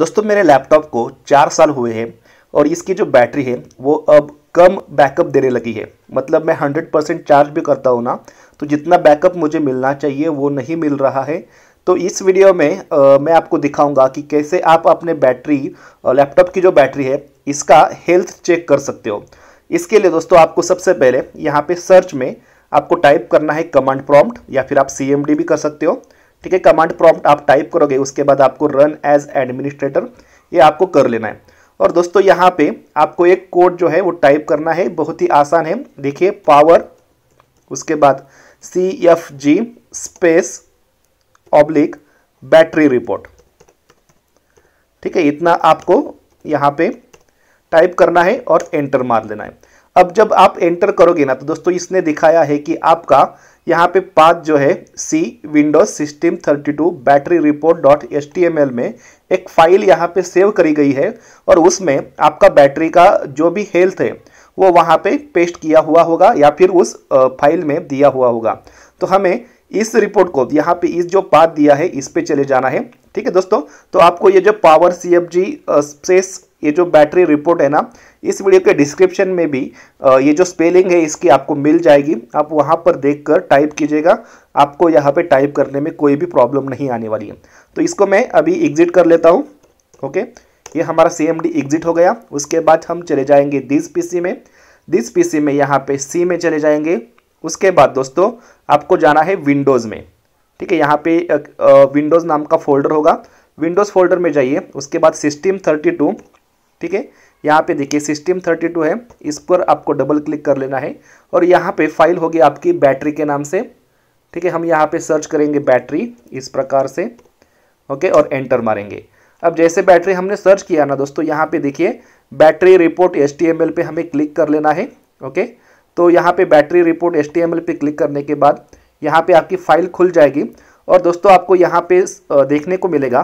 दोस्तों मेरे लैपटॉप को चार साल हुए हैं और इसकी जो बैटरी है वो अब कम बैकअप देने लगी है मतलब मैं हंड्रेड परसेंट चार्ज भी करता हूँ ना तो जितना बैकअप मुझे मिलना चाहिए वो नहीं मिल रहा है तो इस वीडियो में आ, मैं आपको दिखाऊंगा कि कैसे आप अपने बैटरी लैपटॉप की जो बैटरी है इसका हेल्थ चेक कर सकते हो इसके लिए दोस्तों आपको सबसे पहले यहाँ पर सर्च में आपको टाइप करना है कमांड प्रॉम्प्ट या फिर आप सी भी कर सकते हो ठीक है कमांड प्रॉम्प्ट आप टाइप करोगे उसके बाद आपको रन एज एडमिनिस्ट्रेटर ये आपको कर लेना है और दोस्तों यहाँ पे आपको एक कोड जो है वो टाइप करना है बहुत ही आसान है देखिए पावर उसके बाद C F G space oblique battery report ठीक है इतना आपको यहाँ पे टाइप करना है और एंटर मार देना है अब जब आप एंटर करोगे ना तो दोस्तों इसने दिखाया है कि आपका यहाँ पे पाथ जो है C windows system 32 battery report dot H में एक फाइल यहाँ पे सेव करी गई है और उसमें आपका बैटरी का जो भी हेल्थ है वो वहाँ पे पेस्ट किया हुआ होगा या फिर उस फाइल में दिया हुआ होगा तो हमें इस रिपोर्ट को यहाँ पे इस जो पाथ दिया है इस पे चले जाना है ठीक है दोस्तों तो आपको ये जो power C F G space ये जो बैटरी रिपोर्ट है ना इस वीडियो के डिस्क्रिप्शन में भी ये जो स्पेलिंग है इसकी आपको मिल जाएगी आप वहाँ पर देखकर टाइप कीजिएगा आपको यहाँ पे टाइप करने में कोई भी प्रॉब्लम नहीं आने वाली है तो इसको मैं अभी एग्जिट कर लेता हूँ ओके ये हमारा सी एग्जिट हो गया उसके बाद हम चले जाएंगे दिस सी में दिस सी में यहाँ पे सी में चले जाएंगे उसके बाद दोस्तों आपको जाना है विंडोज़ में ठीक है यहाँ पे विंडोज़ नाम का फोल्डर होगा विंडोज़ फोल्डर में जाइए उसके बाद सिस्टम थर्टी टू ठीक है यहाँ पे देखिए सिस्टम 32 है इस पर आपको डबल क्लिक कर लेना है और यहाँ पे फाइल होगी आपकी बैटरी के नाम से ठीक है हम यहाँ पे सर्च करेंगे बैटरी इस प्रकार से ओके और एंटर मारेंगे अब जैसे बैटरी हमने सर्च किया ना दोस्तों यहाँ पे देखिए बैटरी रिपोर्ट एस पे हमें क्लिक कर लेना है ओके तो यहाँ पे बैटरी रिपोर्ट एस पे क्लिक करने के बाद यहाँ पे आपकी फ़ाइल खुल जाएगी और दोस्तों आपको यहाँ पे देखने को मिलेगा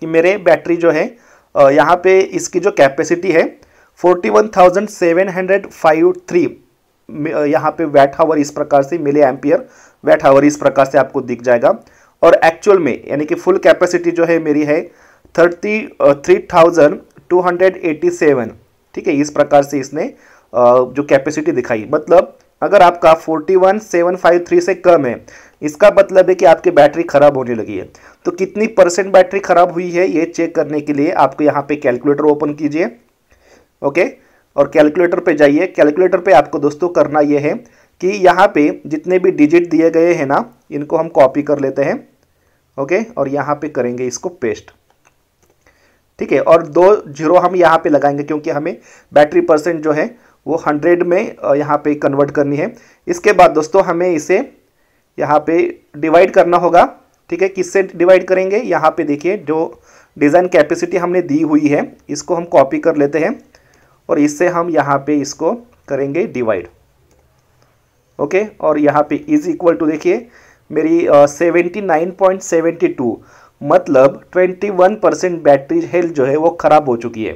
कि मेरे बैटरी जो है यहाँ पे इसकी जो कैपेसिटी है forty one thousand seven hundred five three यहाँ पे वैट हावर इस प्रकार से मिले एम्पियर वैट हावर इस प्रकार से आपको दिख जाएगा और एक्चुअल में यानी कि फुल कैपेसिटी जो है मेरी है thirty three thousand two hundred eighty seven ठीक है इस प्रकार से इसने जो कैपेसिटी दिखाई मतलब अगर आपका forty one seven five three से कम है इसका मतलब है कि आपकी बैटरी ख़राब होने लगी है तो कितनी परसेंट बैटरी ख़राब हुई है ये चेक करने के लिए आपको यहाँ पे कैलकुलेटर ओपन कीजिए ओके और कैलकुलेटर पे जाइए कैलकुलेटर पे आपको दोस्तों करना ये है कि यहाँ पे जितने भी डिजिट दिए गए हैं ना इनको हम कॉपी कर लेते हैं ओके और यहाँ पे करेंगे इसको पेस्ट ठीक है और दो जीरो हम यहाँ पे लगाएंगे क्योंकि हमें बैटरी परसेंट जो है वो हंड्रेड में यहाँ पे कन्वर्ट करनी है इसके बाद दोस्तों हमें इसे यहाँ पे डिवाइड करना होगा ठीक है किससे डिवाइड करेंगे यहाँ पे देखिए जो डिज़ाइन कैपेसिटी हमने दी हुई है इसको हम कॉपी कर लेते हैं और इससे हम यहाँ पे इसको करेंगे डिवाइड ओके और यहाँ पे इज इक्वल टू देखिए मेरी seventy nine point seventy two मतलब twenty one percent battery health जो है वो ख़राब हो चुकी है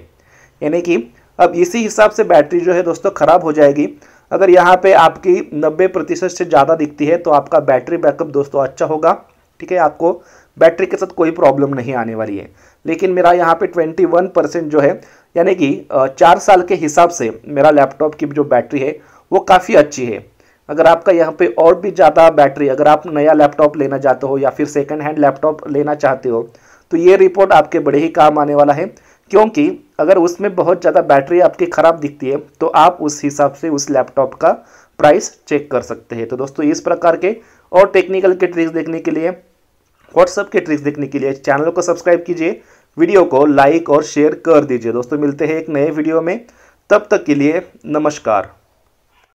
यानी कि अब इसी हिसाब से बैटरी जो है दोस्तों ख़राब हो जाएगी अगर यहाँ पे आपकी 90 प्रतिशत से ज़्यादा दिखती है तो आपका बैटरी बैकअप दोस्तों अच्छा होगा ठीक है आपको बैटरी के साथ कोई प्रॉब्लम नहीं आने वाली है लेकिन मेरा यहाँ पे 21 परसेंट जो है यानी कि चार साल के हिसाब से मेरा लैपटॉप की जो बैटरी है वो काफ़ी अच्छी है अगर आपका यहाँ पर और भी ज़्यादा बैटरी अगर आप नया लैपटॉप लेना चाहते हो या फिर सेकेंड हैंड लैपटॉप लेना चाहते हो तो ये रिपोर्ट आपके बड़े ही काम आने वाला है क्योंकि अगर उसमें बहुत ज़्यादा बैटरी आपकी ख़राब दिखती है तो आप उस हिसाब से उस लैपटॉप का प्राइस चेक कर सकते हैं तो दोस्तों इस प्रकार के और टेक्निकल के ट्रिक्स देखने के लिए व्हाट्सअप के ट्रिक्स देखने के लिए चैनल को सब्सक्राइब कीजिए वीडियो को लाइक और शेयर कर दीजिए दोस्तों मिलते हैं एक नए वीडियो में तब तक के लिए नमस्कार